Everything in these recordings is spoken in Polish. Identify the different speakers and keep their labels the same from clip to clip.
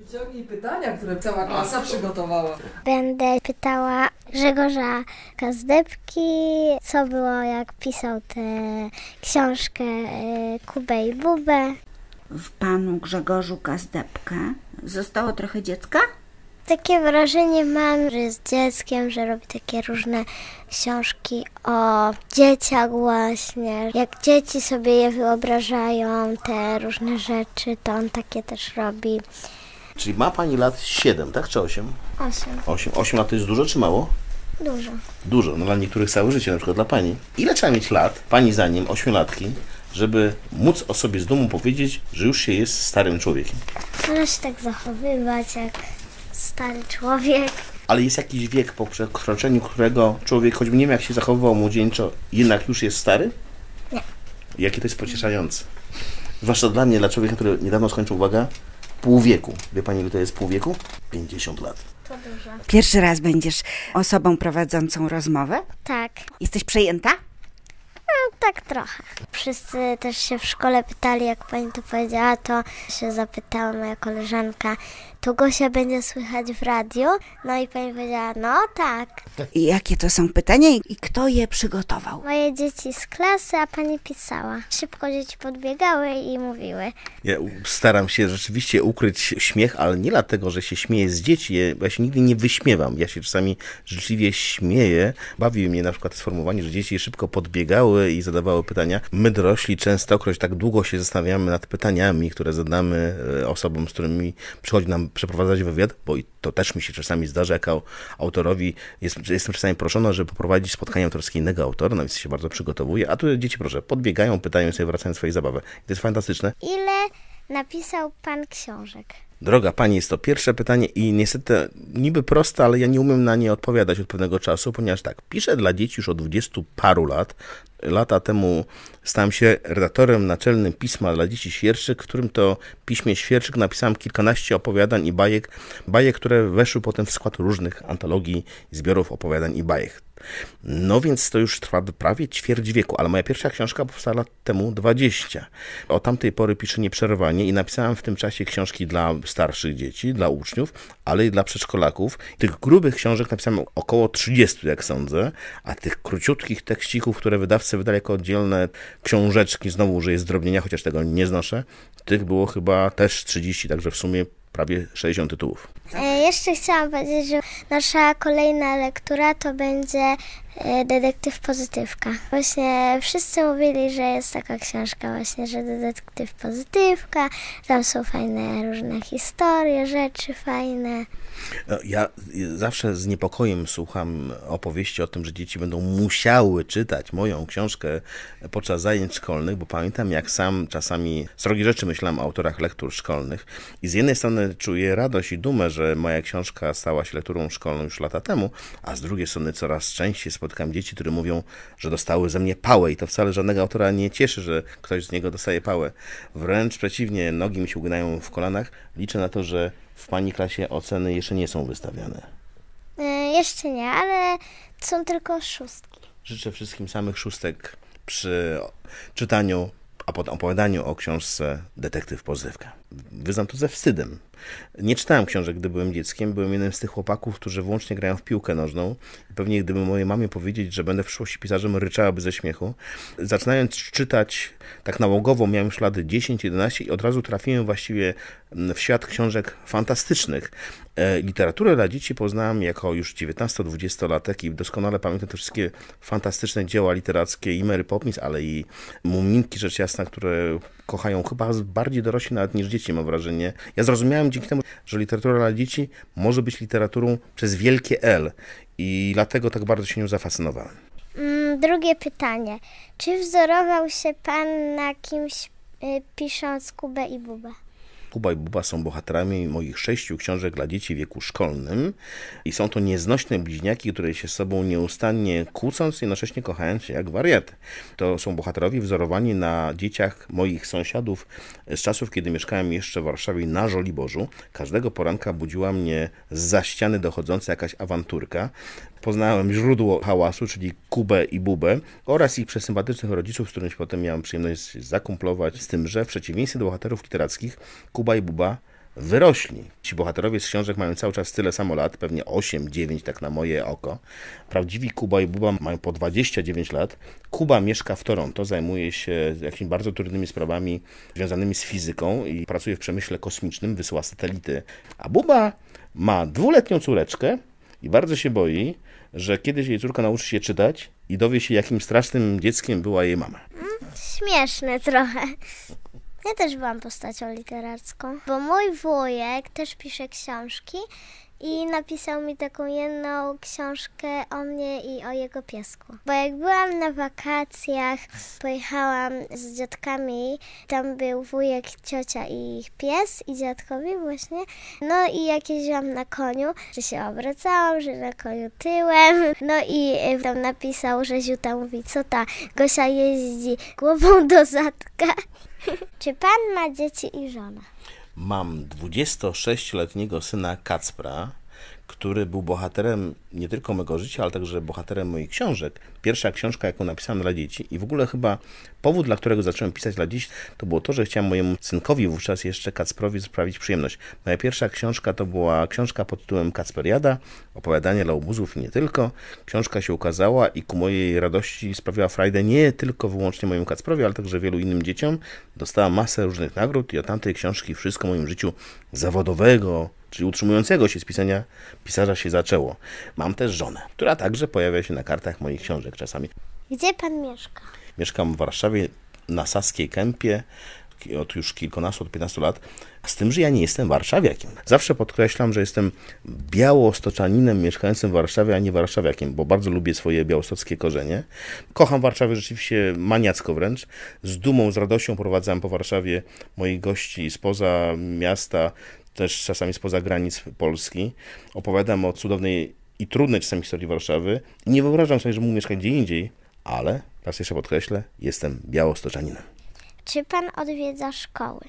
Speaker 1: Wyciągnij pytania, które cała klasa przygotowała.
Speaker 2: Będę pytała Grzegorza Kazdebki, co było jak pisał tę książkę y, Kubę i Bubę.
Speaker 1: W panu Grzegorzu Kazdebkę
Speaker 2: zostało trochę dziecka? Takie wrażenie mam, że z dzieckiem, że robi takie różne książki o dzieciach właśnie. Jak dzieci sobie je wyobrażają, te różne rzeczy, to on takie też robi.
Speaker 1: Czyli ma Pani lat 7, tak? Czy 8? 8. 8, 8 lat to jest dużo czy mało? Dużo. Dużo, no dla niektórych całe życie, na przykład dla Pani. Ile trzeba mieć lat, Pani 8 latki, żeby móc o sobie z domu powiedzieć, że już się jest starym człowiekiem?
Speaker 2: Trzeba się tak zachowywać jak stary człowiek.
Speaker 1: Ale jest jakiś wiek, po przekroczeniu którego człowiek, choćby nie wiem jak się zachowywał młodzieńczo, jednak już jest stary? Nie. Jakie to jest pocieszające. Zwłaszcza dla mnie, dla człowieka, który niedawno skończył, uwaga, pół wieku. Wie Pani, ile to jest pół wieku? 50 lat. To dużo. Pierwszy raz będziesz osobą prowadzącą rozmowę? Tak. Jesteś przejęta?
Speaker 2: No, tak trochę. Wszyscy też się w szkole pytali, jak pani to powiedziała, to się zapytała moja koleżanka, to Gosia będzie słychać w radio. No i pani powiedziała, no tak.
Speaker 1: I jakie to są pytania i kto je przygotował?
Speaker 2: Moje dzieci z klasy, a pani pisała. Szybko dzieci podbiegały i mówiły.
Speaker 1: Ja staram się rzeczywiście ukryć śmiech, ale nie dlatego, że się śmieję z dzieci. Ja się nigdy nie wyśmiewam. Ja się czasami życzliwie śmieję. Bawi mnie na przykład sformułowanie, że dzieci szybko podbiegały i zadawały pytania. My dorośli częstokroć tak długo się zastanawiamy nad pytaniami, które zadamy e, osobom, z którymi przychodzi nam przeprowadzać wywiad, bo i to też mi się czasami zdarza, jako autorowi jest, jestem czasami proszona, żeby poprowadzić spotkanie autorskie innego autora, no więc się bardzo przygotowuję, a tu dzieci proszę, podbiegają, pytają sobie, wracają swoje zabawy. I to jest fantastyczne.
Speaker 2: Ile napisał pan książek?
Speaker 1: Droga pani, jest to pierwsze pytanie i niestety niby proste, ale ja nie umiem na nie odpowiadać od pewnego czasu, ponieważ tak, piszę dla dzieci już od dwudziestu paru lat. Lata temu stałem się redaktorem naczelnym pisma dla dzieci świerszyk, w którym to piśmie świerszyk napisałem kilkanaście opowiadań i bajek, bajek, które weszły potem w skład różnych antologii zbiorów opowiadań i bajek. No więc to już trwa prawie ćwierć wieku, ale moja pierwsza książka powstała lat temu 20. Od tamtej pory piszę nieprzerwanie i napisałem w tym czasie książki dla starszych dzieci, dla uczniów, ale i dla przedszkolaków. Tych grubych książek napisałem około 30, jak sądzę, a tych króciutkich tekścików, które wydawcy wydali jako oddzielne książeczki, znowu użyję zdrobnienia, chociaż tego nie znoszę, tych było chyba też 30, także w sumie prawie 60 tytułów.
Speaker 2: E, jeszcze chciałam powiedzieć, że nasza kolejna lektura to będzie e, Detektyw Pozytywka. Właśnie wszyscy mówili, że jest taka książka właśnie, że Detektyw Pozytywka, tam są fajne różne historie, rzeczy fajne.
Speaker 1: E, ja e, zawsze z niepokojem słucham opowieści o tym, że dzieci będą musiały czytać moją książkę podczas zajęć szkolnych, bo pamiętam, jak sam czasami srogie rzeczy myślałem o autorach lektur szkolnych. I z jednej strony czuję radość i dumę, że moja książka stała się lekturą szkolną już lata temu, a z drugiej strony coraz częściej spotykam dzieci, które mówią, że dostały ze mnie pałę i to wcale żadnego autora nie cieszy, że ktoś z niego dostaje pałę. Wręcz przeciwnie, nogi mi się ugnają w kolanach. Liczę na to, że w Pani klasie oceny jeszcze nie są wystawiane?
Speaker 2: E, jeszcze nie, ale są tylko szóstki.
Speaker 1: Życzę wszystkim samych szóstek przy czytaniu, a potem opowiadaniu o książce Detektyw pozywka". Wyznam to ze wstydem. Nie czytałem książek, gdy byłem dzieckiem. Byłem jednym z tych chłopaków, którzy włącznie grają w piłkę nożną. Pewnie gdyby mojej mamie powiedzieć, że będę w przyszłości pisarzem, ryczałaby ze śmiechu. Zaczynając czytać tak nałogowo, miałem już lat 10-11 i od razu trafiłem właściwie w świat książek fantastycznych. E, literaturę dla dzieci poznałem jako już 19-20-latek i doskonale pamiętam te wszystkie fantastyczne dzieła literackie i Mary Poppins, ale i Muminki, rzecz jasna, które kochają chyba bardziej dorośli nawet niż dzieci, mam wrażenie. Ja zrozumiałem dzięki temu, że literatura dla dzieci może być literaturą przez wielkie L i dlatego tak bardzo się nią zafascynowałem.
Speaker 2: Mm, drugie pytanie. Czy wzorował się Pan na kimś y, pisząc Kubę i Bubę?
Speaker 1: Kuba i Buba są bohaterami moich sześciu książek dla dzieci w wieku szkolnym i są to nieznośne bliźniaki, które się z sobą nieustannie kłócąc i jednocześnie kochając się jak wariaty. To są bohaterowie wzorowani na dzieciach moich sąsiadów z czasów, kiedy mieszkałem jeszcze w Warszawie na Żoliborzu. Każdego poranka budziła mnie z za ściany dochodząca jakaś awanturka. Poznałem źródło hałasu, czyli Kubę i Bubę oraz ich przesympatycznych rodziców, z którymi potem miałem przyjemność się zakumplować, z tym, że w przeciwieństwie do bohaterów literackich Kuba i Buba wyrośli. Ci bohaterowie z książek mają cały czas tyle samo lat, pewnie 8, 9, tak na moje oko. Prawdziwi Kuba i Buba mają po 29 lat. Kuba mieszka w Toronto, zajmuje się jakimiś bardzo trudnymi sprawami związanymi z fizyką i pracuje w przemyśle kosmicznym, wysyła satelity. A Buba ma dwuletnią córeczkę i bardzo się boi, że kiedyś jej córka nauczy się czytać i dowie się, jakim strasznym dzieckiem była jej mama.
Speaker 2: Śmieszne trochę. Ja też byłam postacią literacką, bo mój wujek też pisze książki i napisał mi taką jedną książkę o mnie i o jego piesku. Bo jak byłam na wakacjach, pojechałam z dziadkami, tam był wujek, ciocia i ich pies i dziadkowi właśnie. No i jak jeździłam na koniu, że się obracałam, że na koniu tyłem. No i e, tam napisał, że Ziuta mówi, co ta Gosia jeździ głową do zadka. Czy pan ma dzieci i żona?
Speaker 1: Mam 26-letniego syna Kacpra, który był bohaterem nie tylko mojego życia, ale także bohaterem moich książek. Pierwsza książka, jaką napisałem dla dzieci i w ogóle chyba powód, dla którego zacząłem pisać dla dzieci, to było to, że chciałem mojemu synkowi, wówczas jeszcze Kacprowi, sprawić przyjemność. Moja pierwsza książka to była książka pod tytułem Kacperiada, opowiadanie dla obózów i nie tylko. Książka się ukazała i ku mojej radości sprawiła frajdę nie tylko wyłącznie mojemu Kacprowi, ale także wielu innym dzieciom. Dostała masę różnych nagród i od tamtej książki wszystko w moim życiu zawodowego, czyli utrzymującego się z pisania pisarza się zaczęło. Mam też żonę, która także pojawia się na kartach moich książek czasami.
Speaker 2: Gdzie pan mieszka?
Speaker 1: Mieszkam w Warszawie na Saskiej Kępie od już kilkunastu, od piętnastu lat, z tym, że ja nie jestem warszawiakiem. Zawsze podkreślam, że jestem białostoczaninem mieszkającym w Warszawie, a nie warszawiakiem, bo bardzo lubię swoje białostockie korzenie. Kocham Warszawę rzeczywiście maniacko wręcz. Z dumą, z radością prowadzam po Warszawie moich gości spoza miasta, też czasami spoza granic Polski. Opowiadam o cudownej i trudnej czasami historii Warszawy. I nie wyobrażam sobie, że mógł mieszkać gdzie indziej, ale, raz jeszcze podkreślę, jestem białostocjaninem.
Speaker 2: Czy pan odwiedza szkoły?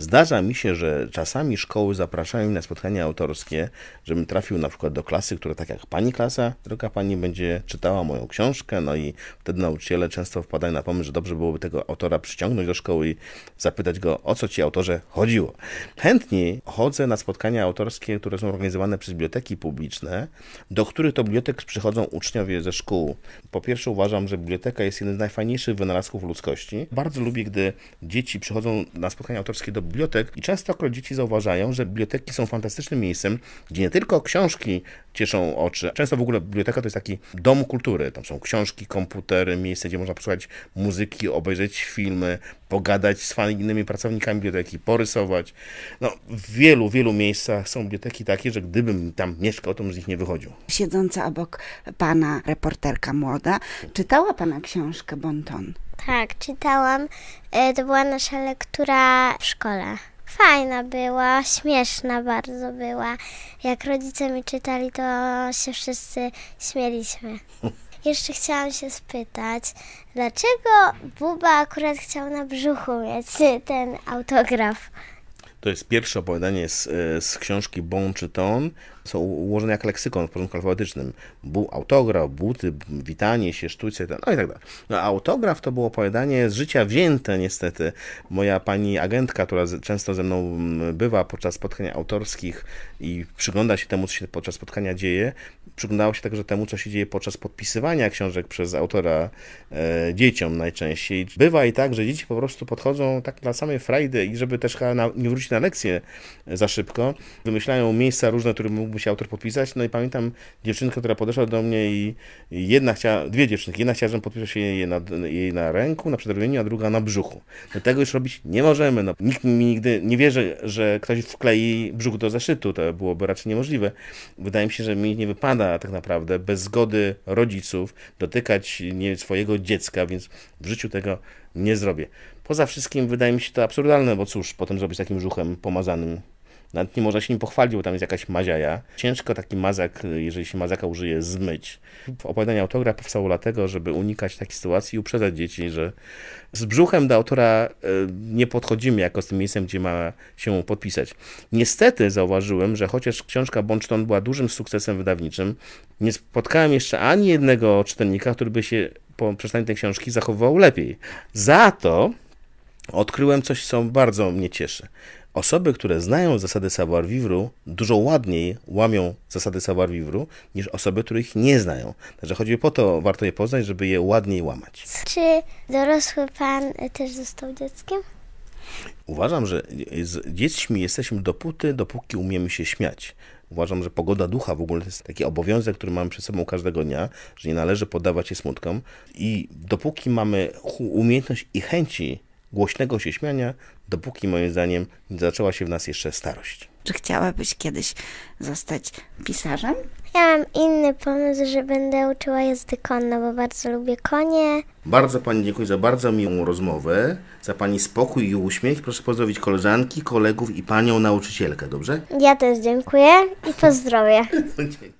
Speaker 1: Zdarza mi się, że czasami szkoły zapraszają mnie na spotkania autorskie, żebym trafił na przykład do klasy, która tak jak pani klasa, droga pani, będzie czytała moją książkę, no i wtedy nauczyciele często wpadają na pomysł, że dobrze byłoby tego autora przyciągnąć do szkoły i zapytać go, o co ci autorze chodziło. Chętnie chodzę na spotkania autorskie, które są organizowane przez biblioteki publiczne, do których to bibliotek przychodzą uczniowie ze szkół. Po pierwsze uważam, że biblioteka jest jednym z najfajniejszych wynalazków ludzkości. Bardzo lubię, gdy dzieci przychodzą na spotkania autorskie do bibliotek i często dzieci zauważają, że biblioteki są fantastycznym miejscem, gdzie nie tylko książki cieszą oczy, często w ogóle biblioteka to jest taki dom kultury, tam są książki, komputery, miejsce, gdzie można posłuchać muzyki, obejrzeć filmy, pogadać z innymi pracownikami biblioteki, porysować. No, w wielu, wielu miejscach są biblioteki takie, że gdybym tam mieszkał, to bym z nich nie wychodził. Siedząca obok pana reporterka młoda czytała pana książkę Bonton.
Speaker 2: Tak, czytałam. E, to była nasza lektura w szkole. Fajna była, śmieszna bardzo była. Jak rodzice mi czytali, to się wszyscy śmieliśmy. Jeszcze chciałam się spytać, dlaczego Buba akurat chciał na brzuchu mieć ten autograf?
Speaker 1: To jest pierwsze opowiadanie z, e, z książki Bon Czyton są ułożone jak leksykon w porządku alfabetycznym. bu autograf, buty, witanie się, sztuce, no i tak dalej. No, a autograf to było opowiadanie z życia wzięte niestety. Moja pani agentka, która często ze mną mm, bywa podczas spotkań autorskich i przygląda się temu, co się podczas spotkania dzieje, przyglądała się także temu, co się dzieje podczas podpisywania książek przez autora e, dzieciom najczęściej. Bywa i tak, że dzieci po prostu podchodzą tak dla samej frajdy i żeby też na, nie wrócić na lekcję za szybko, wymyślają miejsca różne, które mógłby się autor podpisać. No i pamiętam dziewczynkę, która podeszła do mnie i jedna chciała, dwie dziewczynki, jedna chciała, żebym podpisał się jej na, jej na ręku, na przedramieniu, a druga na brzuchu. No tego już robić nie możemy. No, nikt mi nigdy nie wierzy, że ktoś wklei brzuch do zeszytu. To byłoby raczej niemożliwe. Wydaje mi się, że mi nie wypada tak naprawdę bez zgody rodziców dotykać nie, swojego dziecka, więc w życiu tego nie zrobię. Poza wszystkim wydaje mi się to absurdalne, bo cóż, potem zrobić takim brzuchem pomazanym nawet nie można się nim pochwalić, bo tam jest jakaś maziaja. Ciężko taki mazak, jeżeli się mazaka użyje, zmyć. Opowiadanie autora powstało dlatego, żeby unikać takiej sytuacji i uprzedzać dzieci, że z brzuchem do autora e, nie podchodzimy jako z tym miejscem, gdzie ma się podpisać. Niestety zauważyłem, że chociaż książka Bonchton była dużym sukcesem wydawniczym, nie spotkałem jeszcze ani jednego czytelnika, który by się po przeczytaniu tej książki zachowywał lepiej. Za to odkryłem coś, co bardzo mnie cieszy. Osoby, które znają zasady savoir-vivre, dużo ładniej łamią zasady savoir-vivre niż osoby, które ich nie znają. Także chodzi po to, warto je poznać, żeby je ładniej łamać.
Speaker 2: Czy dorosły pan też został dzieckiem?
Speaker 1: Uważam, że z dziećmi jesteśmy dopóty, dopóki umiemy się śmiać. Uważam, że pogoda ducha w ogóle to jest taki obowiązek, który mamy przed sobą każdego dnia, że nie należy poddawać się smutkom. I dopóki mamy umiejętność i chęci głośnego się śmiania, dopóki moim zdaniem nie zaczęła się w nas jeszcze starość. Czy chciałabyś kiedyś zostać pisarzem?
Speaker 2: Ja mam inny pomysł, że będę uczyła jazdy konno, bo bardzo lubię konie.
Speaker 1: Bardzo Pani dziękuję za bardzo miłą rozmowę, za Pani spokój i uśmiech. Proszę pozdrowić koleżanki, kolegów i Panią nauczycielkę, dobrze?
Speaker 2: Ja też dziękuję i pozdrowię.